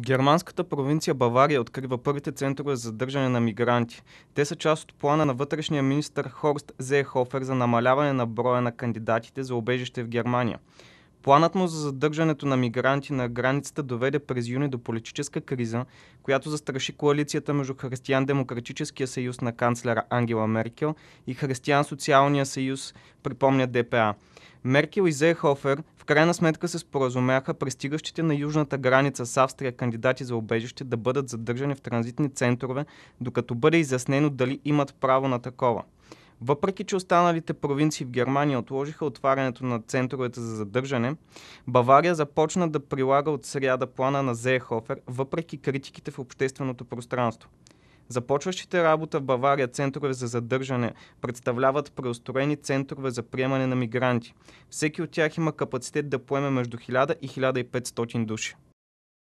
Германската провинция Бавария открива първите центрове за задържане на мигранти. Те са част от плана на вътрешния министр Хорст Зехофер за намаляване на броя на кандидатите за обежище в Германия. Планът му за задържането на мигранти на границата доведе през юни до политическа криза, която застраши коалицията между Християн-демократическия съюз на канцлера Ангела Меркел и Християн-социалния съюз, припомня ДПА. Меркел и Зейхофер в крайна сметка се споразумяха пристигащите на южната граница с Австрия кандидати за обежище да бъдат задържани в транзитни центрове, докато бъде изяснено дали имат право на такова – въпреки, че останалите провинции в Германия отложиха отварянето на центровете за задържане, Бавария започна да прилага от сряда плана на Зеехофер, въпреки критиките в общественото пространство. Започващите работа в Бавария центрове за задържане представляват преустроени центрове за приемане на мигранти. Всеки от тях има капацитет да поеме между 1000 и 1500 души.